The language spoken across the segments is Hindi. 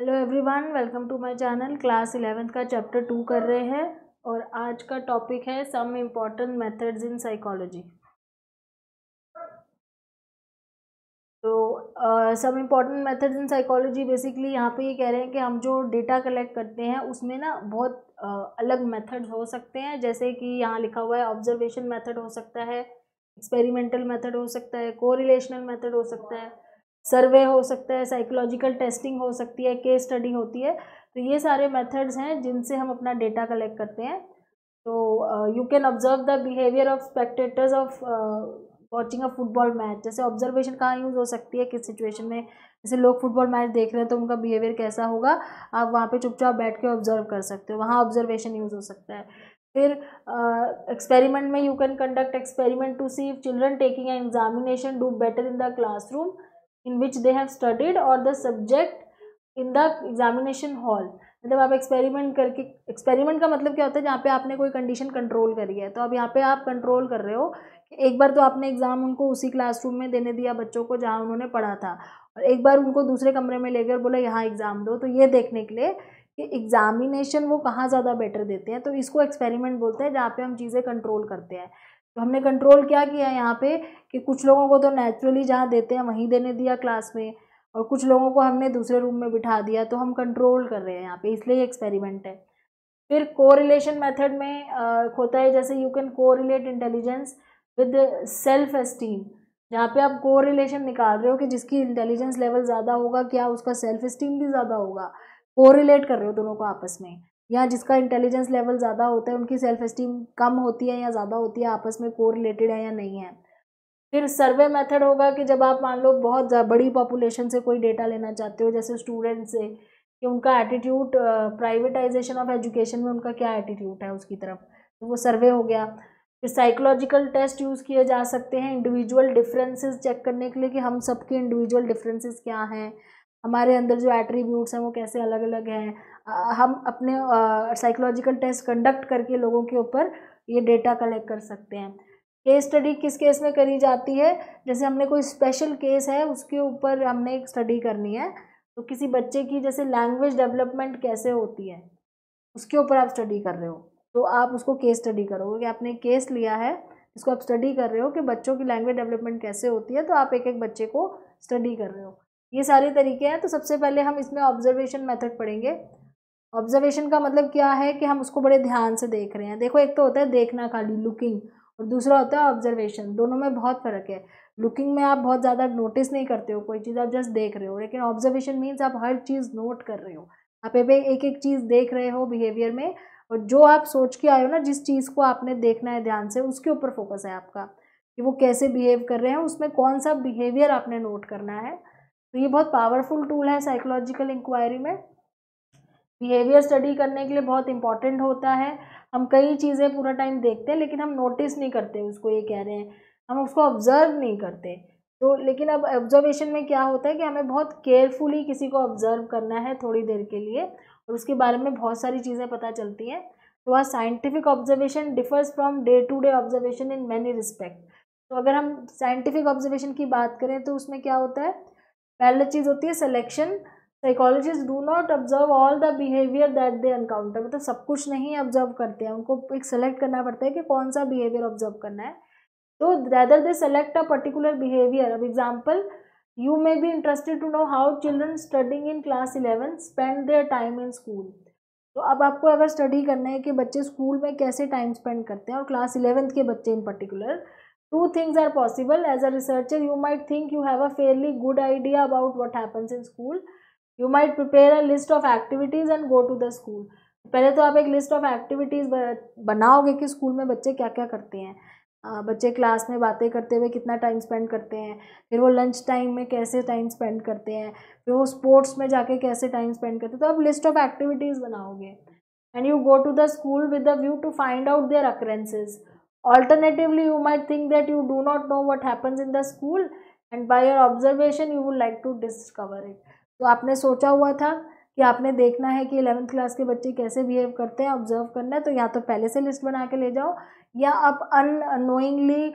hello everyone welcome to my channel class eleventh का चैप्टर टू कर रहे हैं और आज का टॉपिक है some important methods in psychology तो some important methods in psychology basically यहाँ पे ये कह रहे हैं कि हम जो डेटा कलेक्ट करते हैं उसमें ना बहुत uh, अलग मेथड्स हो सकते हैं जैसे कि यहाँ लिखा हुआ है ऑब्जर्वेशन मैथड हो सकता है एक्सपेरिमेंटल मैथड हो सकता है कोरिलेशनल मेथड हो सकता है सर्वे हो सकता है साइकोलॉजिकल टेस्टिंग हो सकती है केस स्टडी होती है तो ये सारे मेथड्स हैं जिनसे हम अपना डेटा कलेक्ट करते हैं तो you can observe the behaviour of spectators of watching a football match जैसे ऑब्जर्वेशन कहाँ यूज़ हो सकती है किस सिचुएशन में जैसे लोग फुटबॉल मैच देख रहे हैं तो उनका बिहेवियर कैसा होगा आप वहाँ पे चुपचाप बैठ के ऑब्जर्व कर सकते हो वहाँ ऑब्जर्वेशन यूज़ हो सकता है फिर एक्सपेरिमेंट में you can conduct experiment to see if children taking an examination do better in the classroom in which they have studied or the subject in the examination hall मतलब आप एक्सपेरिमेंट करके एक्सपेरिमेंट का मतलब क्या होता है जहाँ पे आपने कोई कंडीशन कंट्रोल करी है तो अब यहाँ पे आप कंट्रोल कर रहे हो कि एक बार तो आपने एग्ज़ाम उनको उसी क्लासरूम में देने दिया बच्चों को जहाँ उन्होंने पढ़ा था और एक बार उनको दूसरे कमरे में लेकर बोला यहाँ एग्ज़ाम दो तो ये देखने के लिए कि एग्ज़ामिनेशन वो कहाँ ज़्यादा बेटर देते हैं तो इसको एक्सपेरिमेंट बोलते हैं जहाँ पे हम चीज़ें कंट्रोल करते हैं तो हमने कंट्रोल क्या किया यहाँ पे कि कुछ लोगों को तो नेचुरली जहाँ देते हैं वहीं देने दिया क्लास में और कुछ लोगों को हमने दूसरे रूम में बिठा दिया तो हम कंट्रोल कर रहे हैं यहाँ पे इसलिए एक्सपेरिमेंट है फिर कोरिलेशन मेथड में आ, होता है जैसे you can correlate intelligence with self esteem जहाँ पे आप कोरिलेशन निकाल रहे हो कि जिसकी इंटेलिजेंस लेवल ज़्यादा होगा क्या उसका सेल्फ इस्टीम भी ज़्यादा होगा कोरिलेट कर रहे हो दोनों को आपस में या जिसका इंटेलिजेंस लेवल ज़्यादा होता है उनकी सेल्फ इस्टीम कम होती है या ज़्यादा होती है आपस में को रिलेटेड है या नहीं है फिर सर्वे मेथड होगा कि जब आप मान लो बहुत बड़ी पॉपुलेशन से कोई डेटा लेना चाहते हो जैसे स्टूडेंट से कि उनका एटीट्यूड प्राइवेटाइजेशन ऑफ एजुकेशन में उनका क्या एटीट्यूड है उसकी तरफ तो वो सर्वे हो गया फिर साइकोलॉजिकल टेस्ट यूज़ किए जा सकते हैं इंडिविजुअल डिफरेंसेस चेक करने के लिए कि हम सबके इंडिविजुअल डिफरेंसेस क्या हैं हमारे अंदर जो एट्रीब्यूट्स हैं वो कैसे अलग अलग हैं हम अपने साइकोलॉजिकल टेस्ट कंडक्ट करके लोगों के ऊपर ये डेटा कलेक्ट कर सकते हैं केस स्टडी किस केस में करी जाती है जैसे हमने कोई स्पेशल केस है उसके ऊपर हमने एक स्टडी करनी है तो किसी बच्चे की जैसे लैंग्वेज डेवलपमेंट कैसे होती है उसके ऊपर आप स्टडी कर रहे हो तो आप उसको केस स्टडी करोगे कि आपने केस लिया है इसको आप स्टडी कर रहे हो कि बच्चों की लैंग्वेज डेवलपमेंट कैसे होती है तो आप एक एक बच्चे को स्टडी कर रहे हो ये सारे तरीके हैं तो सबसे पहले हम इसमें ऑब्जर्वेशन मेथड पढ़ेंगे ऑब्जर्वेशन का मतलब क्या है कि हम उसको बड़े ध्यान से देख रहे हैं देखो एक तो होता है देखना खाली लुकिंग और दूसरा होता है ऑब्जर्वेशन दोनों में बहुत फ़र्क है लुकिंग में आप बहुत ज़्यादा नोटिस नहीं करते हो कोई चीज़ आप जस्ट देख रहे हो लेकिन ऑब्जर्वेशन मीन्स आप हर चीज़ नोट कर रहे हो आप एक एक चीज़ देख रहे हो बिहेवियर में और जो आप सोच के आए हो ना जिस चीज़ को आपने देखना है ध्यान से उसके ऊपर फोकस है आपका कि वो कैसे बिहेव कर रहे हैं उसमें कौन सा बिहेवियर आपने नोट करना है तो ये बहुत पावरफुल टूल है साइकोलॉजिकल इंक्वायरी में बिहेवियर स्टडी करने के लिए बहुत इंपॉर्टेंट होता है हम कई चीज़ें पूरा टाइम देखते हैं लेकिन हम नोटिस नहीं करते उसको ये कह रहे हैं हम उसको ऑब्ज़र्व नहीं करते तो लेकिन अब ऑब्जर्वेशन में क्या होता है कि हमें बहुत केयरफुली किसी को ऑब्ज़र्व करना है थोड़ी देर के लिए और उसके बारे में बहुत सारी चीज़ें पता चलती हैं तो वह scientific observation differs from day to day observation in many respect तो अगर हम साइंटिफिक ऑब्जर्वेशन की बात करें तो उसमें क्या होता है पहला चीज़ होती है selection psychologist do not observe all the behaviour that they encounter मतलब सब कुछ नहीं ऑब्जर्व करते हैं उनको एक सेलेक्ट करना पड़ता है कि कौन सा बिहेवियर ऑब्जर्व करना है तो rather they select a particular behaviour अब example you may be interested to know how children studying in class eleven spend their time in school तो अब आपको अगर स्टडी करना है कि बच्चे स्कूल में कैसे टाइम स्पेंड करते हैं और क्लास इलेवेंथ के बच्चे in particular two things are possible as a researcher you might think you have a fairly good idea about what happens in school you might prepare a list of activities and go to the school पहले तो आप एक लिस्ट ऑफ एक्टिविटीज़ बनाओगे कि स्कूल में बच्चे क्या क्या करते हैं बच्चे क्लास में बातें करते हुए कितना टाइम स्पेंड करते हैं फिर वो लंच टाइम में कैसे टाइम स्पेंड करते हैं फिर वो स्पोर्ट्स में जाके कैसे टाइम स्पेंड करते हैं तो आप लिस्ट ऑफ एक्टिविटीज़ बनाओगे and you go to the school with the view to find out their occurrences alternatively you might think that you do not know what happens in the school and by your observation you would like to discover it तो आपने सोचा हुआ था कि आपने देखना है कि इलेवंथ क्लास के बच्चे कैसे बिहेव करते हैं ऑब्जर्व करना है तो या तो पहले से लिस्ट बना के ले जाओ या आप अनोइंगली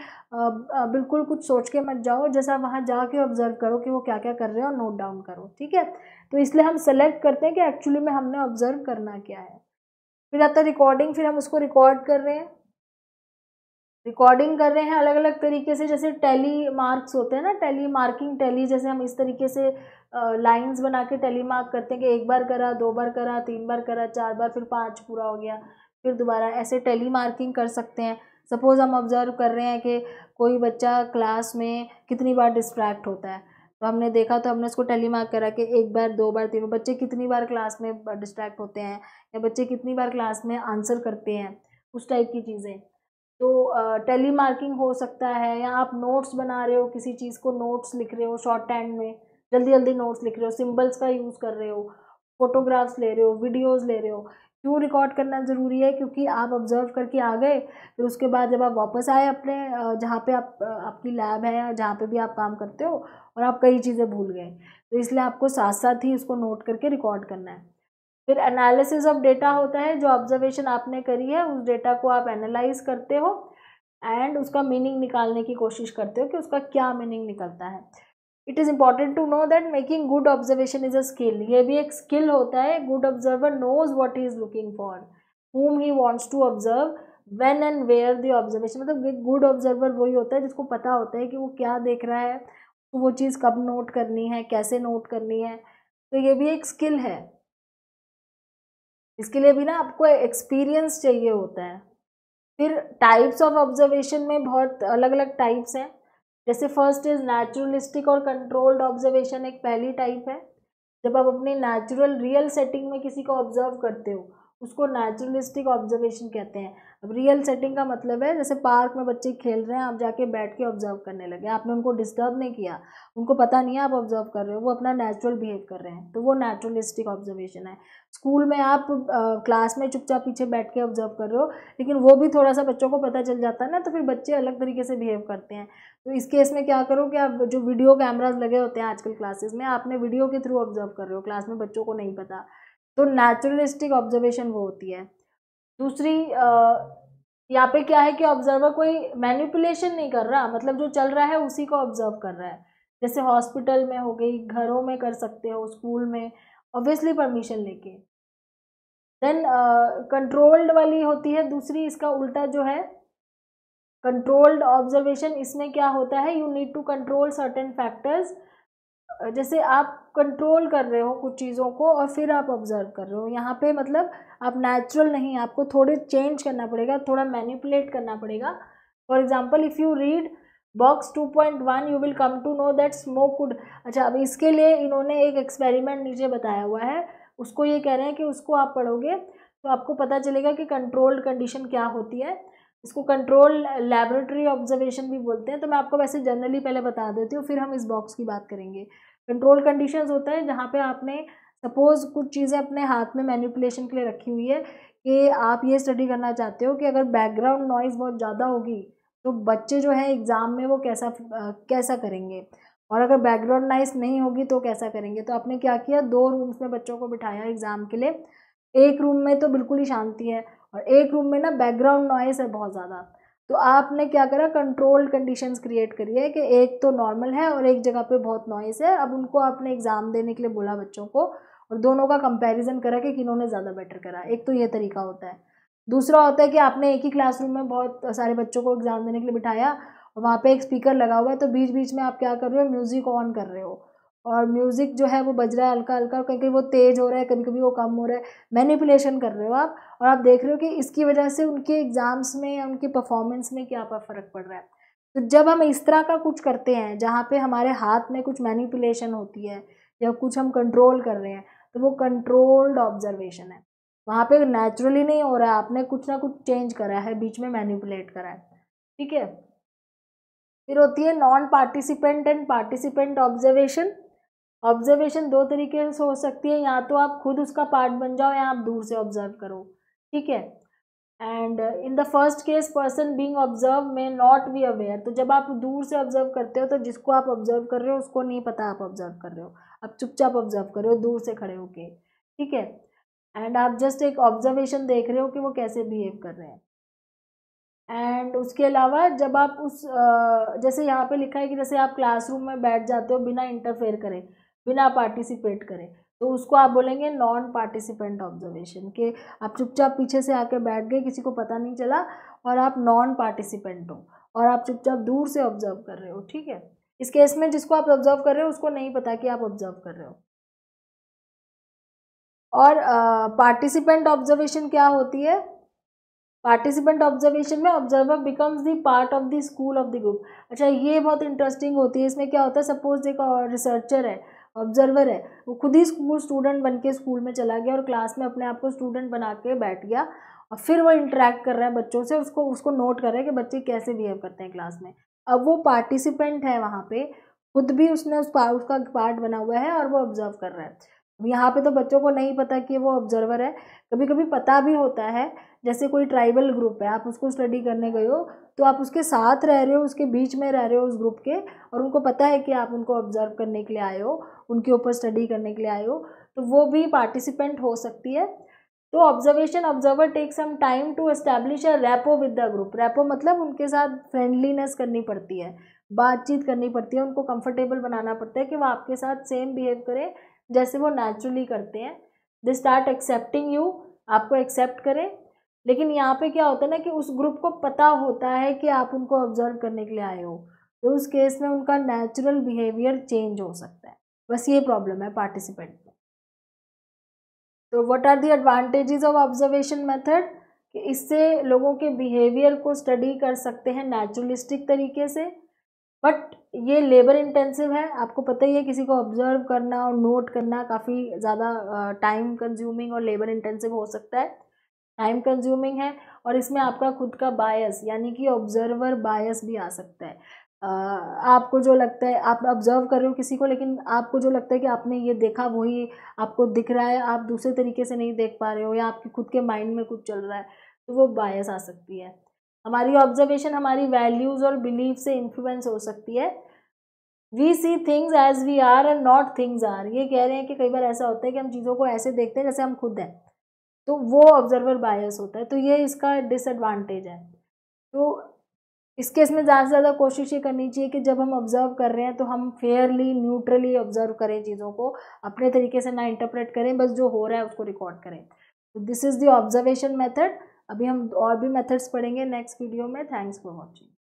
बिल्कुल कुछ सोच के मत जाओ जैसा वहाँ जाके ऑब्जर्व करो कि वो क्या क्या कर रहे हैं और नोट डाउन करो ठीक है तो इसलिए हम सेलेक्ट करते हैं कि एक्चुअली में हमने ऑब्जर्व करना क्या है फिर आता रिकॉर्डिंग फिर हम उसको रिकॉर्ड कर रहे हैं रिकॉर्डिंग कर रहे हैं अलग अलग तरीके से जैसे टेली मार्क्स होते हैं ना टेली मार्किंग टेली जैसे हम इस तरीके से लाइंस बना के टेली मार्क करते हैं कि एक बार करा दो बार करा तीन बार करा चार बार फिर पाँच पूरा हो गया फिर दोबारा ऐसे टेली मार्किंग कर सकते हैं सपोज़ हम ऑब्ज़र्व कर रहे हैं कि कोई बच्चा क्लास में कितनी बार डिस्ट्रैक्ट होता है तो हमने देखा तो हमने उसको टेली मार्क करा कि एक बार दो बार तीन बार बच्चे कितनी बार क्लास में डिस्ट्रैक्ट होते हैं या बच्चे कितनी बार क्लास में आंसर करते हैं उस टाइप की चीज़ें तो टेली मार्किंग हो सकता है या आप नोट्स बना रहे हो किसी चीज़ को नोट्स लिख रहे हो शॉर्ट हैंड में जल्दी जल्दी नोट्स लिख रहे हो सिम्बल्स का यूज़ कर रहे हो फोटोग्राफ्स ले रहे हो वीडियोस ले रहे हो क्यों रिकॉर्ड करना ज़रूरी है क्योंकि आप ऑब्जर्व करके आ गए फिर उसके बाद जब आप वापस आए अपने जहाँ पे आप आपकी लैब है या जहाँ पे भी आप काम करते हो और आप कई चीज़ें भूल गए तो इसलिए आपको साथ साथ ही उसको नोट करके रिकॉर्ड करना है फिर एनालिसिस ऑफ डेटा होता है जो ऑब्जर्वेशन आपने करी है उस डेटा को आप एनालाइज करते हो एंड उसका मीनिंग निकालने की कोशिश करते हो कि उसका क्या मीनिंग निकलता है it is important to know that making good observation is a skill ये भी एक स्किल होता है good observer knows what he is looking for whom he wants to observe when and where the observation मतलब एक गुड ऑब्जर्वर वही होता है जिसको पता होता है कि वो क्या देख रहा है वो चीज़ कब नोट करनी है कैसे नोट करनी है तो ये भी एक स्किल है इसके लिए भी ना आपको एक्सपीरियंस चाहिए होता है फिर टाइप्स ऑफ ऑब्जर्वेशन में बहुत अलग अलग टाइप्स हैं जैसे फर्स्ट इज़ नेचुरलिस्टिक और कंट्रोल्ड ऑब्जर्वेशन एक पहली टाइप है जब आप अपने नेचुरल रियल सेटिंग में किसी को ऑब्जर्व करते हो उसको नेचुरलिस्टिक ऑब्जर्वेशन कहते हैं अब रियल सेटिंग का मतलब है जैसे पार्क में बच्चे खेल रहे हैं आप जाके बैठ के ऑब्जर्व करने लगे आपने उनको डिस्टर्ब नहीं किया उनको पता नहीं है आप ऑब्जर्व कर रहे हो वो अपना नेचुरल बिहेव कर रहे हैं तो वो नेचुरलिस्टिक ऑब्जर्वेशन है स्कूल में आप क्लास में चुपचाप पीछे बैठ के ऑब्जर्व कर रहे हो लेकिन वो भी थोड़ा सा बच्चों को पता चल जाता है ना तो फिर बच्चे अलग तरीके से बिहेव करते हैं तो इस केस में क्या करो कि आप जो वीडियो कैमराज लगे होते हैं आजकल क्लासेस में आपने वीडियो के थ्रू ऑब्जर्व कर रहे हो क्लास में बच्चों को नहीं पता तो नेचुरलिस्टिक ऑब्जर्वेशन वो होती है दूसरी यहाँ पे क्या है कि ऑब्जर्वर कोई मैनिपुलेशन नहीं कर रहा मतलब जो चल रहा है उसी को ऑब्जर्व कर रहा है जैसे हॉस्पिटल में हो गई घरों में कर सकते हो स्कूल में ऑब्वियसली परमिशन लेके देन कंट्रोल्ड वाली होती है दूसरी इसका उल्टा जो है कंट्रोल्ड ऑब्जर्वेशन इसमें क्या होता है you need to control certain factors जैसे आप कंट्रोल कर रहे हो कुछ चीज़ों को और फिर आप ऑब्ज़र्व कर रहे हो यहाँ पे मतलब आप नेचुरल नहीं आपको थोड़े चेंज करना पड़ेगा थोड़ा मैनिपुलेट करना पड़ेगा for example if you read box two point one you will come to know that smoke could अच्छा अब इसके लिए इन्होंने एक एक्सपेरिमेंट नीचे बताया हुआ है उसको ये कह रहे हैं कि उसको आप पढ़ोगे तो आपको पता चलेगा कि कंट्रोल्ड कंडीशन क्या होती है इसको कंट्रोल लेबोरेटरी ऑब्जर्वेशन भी बोलते हैं तो मैं आपको वैसे जनरली पहले बता देती हूँ फिर हम इस बॉक्स की बात करेंगे कंट्रोल कंडीशंस होते हैं जहाँ पे आपने सपोज़ कुछ चीज़ें अपने हाथ में मैनिपुलेशन के लिए रखी हुई है कि आप ये स्टडी करना चाहते हो कि अगर बैकग्राउंड नॉइज़ बहुत ज़्यादा होगी तो बच्चे जो है एग्ज़ाम में वो कैसा कैसा करेंगे और अगर बैकग्राउंड नॉइस नहीं होगी तो कैसा करेंगे तो आपने क्या किया दो रूम्स में बच्चों को बिठाया एग्ज़ाम के लिए एक रूम में तो बिल्कुल ही शांति है और एक रूम में ना बैकग्राउंड नॉइस है बहुत ज़्यादा तो आपने क्या करा कंट्रोल कंडीशंस क्रिएट करी है कि एक तो नॉर्मल है और एक जगह पे बहुत नॉइस है अब उनको आपने एग्ज़ाम देने के लिए बोला बच्चों को और दोनों का कंपैरिजन करा कि किन्होंने ज़्यादा बेटर करा एक तो ये तरीका होता है दूसरा होता है कि आपने एक ही क्लासरूम में बहुत सारे बच्चों को एग्ज़ाम देने के लिए बिठाया और वहाँ पर एक स्पीकर लगा हुआ है तो बीच बीच में आप क्या कर रहे हो म्यूज़िक ऑन कर रहे हो और म्यूज़िक जो है वो बज रहा है हल्का हल्का कहीं कभी वो तेज़ हो रहा है कभी कभी वो कम हो रहा है मैनिपुलेशन कर रहे हो आप और आप देख रहे हो कि इसकी वजह से उनके एग्ज़ाम्स में या उनकी परफॉर्मेंस में क्या पर फ़र्क पड़ रहा है तो जब हम इस तरह का कुछ करते हैं जहाँ पे हमारे हाथ में कुछ मैनिपुलेशन होती है या कुछ हम कंट्रोल कर रहे हैं तो वो कंट्रोल्ड ऑब्जर्वेशन है वहाँ पर नेचुरली नहीं हो रहा है आपने कुछ ना कुछ चेंज करा है बीच में मैनिपुलेट करा है ठीक है फिर होती है non participant and participant observation observation दो तरीके से हो सकती है या तो आप खुद उसका पार्ट बन जाओ या आप दूर से ऑब्जर्व करो ठीक है and in the first case person being observe may not be aware तो जब आप दूर से ऑब्जर्व करते हो तो जिसको आप ऑब्जर्व कर रहे हो उसको नहीं पता आप ऑब्जर्व कर रहे हो आप चुपचाप ऑब्जर्व कर रहे हो दूर से खड़े होके ठीक है एंड आप जस्ट एक ऑब्जर्वेशन देख रहे हो कि वो कैसे बिहेव कर रहे हैं एंड उसके अलावा जब आप उस जैसे यहाँ पे लिखा है कि जैसे आप क्लासरूम में बैठ जाते हो बिना इंटरफेयर करें बिना पार्टिसिपेट करे तो उसको आप बोलेंगे नॉन पार्टिसिपेंट ऑब्जर्वेशन के आप चुपचाप पीछे से आके बैठ गए किसी को पता नहीं चला और आप नॉन पार्टिसिपेंट हो और आप चुपचाप दूर से ऑब्जर्व कर रहे हो ठीक है इस केस में जिसको आप ऑब्जर्व कर रहे हो उसको नहीं पता कि आप ऑब्जर्व कर रहे हो और पार्टिसिपेंट uh, ऑब्जर्वेशन क्या होती है पार्टिसिपेंट ऑब्जर्वेशन में observer becomes the part of the school of the group अच्छा ये बहुत इंटरेस्टिंग होती है इसमें क्या होता है सपोज एक रिसर्चर है ऑब्जर्वर है वो खुद ही स्कूल स्टूडेंट बन के स्कूल में चला गया और क्लास में अपने आप को स्टूडेंट बना के बैठ गया और फिर वो इंटरेक्ट कर रहा है बच्चों से उसको उसको नोट कर रहा है कि बच्चे कैसे बिहेव करते हैं क्लास में अब वो पार्टिसिपेंट है वहाँ पे खुद भी उसने उस पार्ट उसका पार्ट बना हुआ है और वो ऑब्जर्व कर रहा है यहाँ पे तो बच्चों को नहीं पता कि वो ऑब्जर्वर है कभी कभी पता भी होता है जैसे कोई ट्राइबल ग्रुप है आप उसको स्टडी करने गए हो तो आप उसके साथ रह रहे हो उसके बीच में रह रहे हो उस ग्रुप के और उनको पता है कि आप उनको ऑब्जर्व करने के लिए आए हो उनके ऊपर स्टडी करने के लिए आए हो तो वो भी पार्टिसिपेंट हो सकती है तो observation observer take some time to establish a rapport with the group rapport मतलब उनके साथ फ्रेंडलीनेस करनी पड़ती है बातचीत करनी पड़ती है उनको कंफर्टेबल बनाना पड़ता है कि वह आपके साथ सेम बिहेव करें जैसे वो नेचुरली करते हैं दे स्टार्ट एक्सेप्टिंग यू आपको एक्सेप्ट करें लेकिन यहाँ पे क्या होता है ना कि उस ग्रुप को पता होता है कि आप उनको ऑब्जर्व करने के लिए आए हो तो उस केस में उनका नेचुरल बिहेवियर चेंज हो सकता है बस ये प्रॉब्लम है पार्टिसिपेंट में तो what are the advantages of observation method कि इससे लोगों के बिहेवियर को स्टडी कर सकते हैं नेचुरलिस्टिक तरीके से बट ये लेबर इंटेंसिव है आपको पता ही है किसी को ऑब्जर्व करना और नोट करना काफ़ी ज़्यादा टाइम कंज्यूमिंग और लेबर इंटेंसिव हो सकता है टाइम कंज्यूमिंग है और इसमें आपका खुद का बायस यानी कि ऑब्जर्वर बायस भी आ सकता है आपको जो लगता है आप ऑब्जर्व कर रहे हो किसी को लेकिन आपको जो लगता है कि आपने ये देखा वही आपको दिख रहा है आप दूसरे तरीके से नहीं देख पा रहे हो या आपके खुद के माइंड में कुछ चल रहा है तो वो बायस आ सकती है हमारी ऑब्जर्वेशन हमारी वैल्यूज़ और बिलीव से इन्फ्लुएंस हो सकती है we see things as we are and not things are ये कह रहे हैं कि कई बार ऐसा होता है कि हम चीज़ों को ऐसे देखते हैं जैसे हम खुद हैं तो वो ऑब्जर्वर बायस होता है तो ये इसका डिसएडवांटेज है तो इस केस में ज़्यादा से ज़्यादा कोशिश ये करनी चाहिए कि जब हम ऑब्ज़र्व कर रहे हैं तो हम फेयरली न्यूट्रली ऑब्ज़र्व करें चीज़ों को अपने तरीके से ना इंटरप्रेट करें बस जो हो रहा है उसको रिकॉर्ड करें तो this is the observation method अभी हम और भी मेथड्स पढ़ेंगे नेक्स्ट वीडियो में थैंक्स फॉर वॉचिंग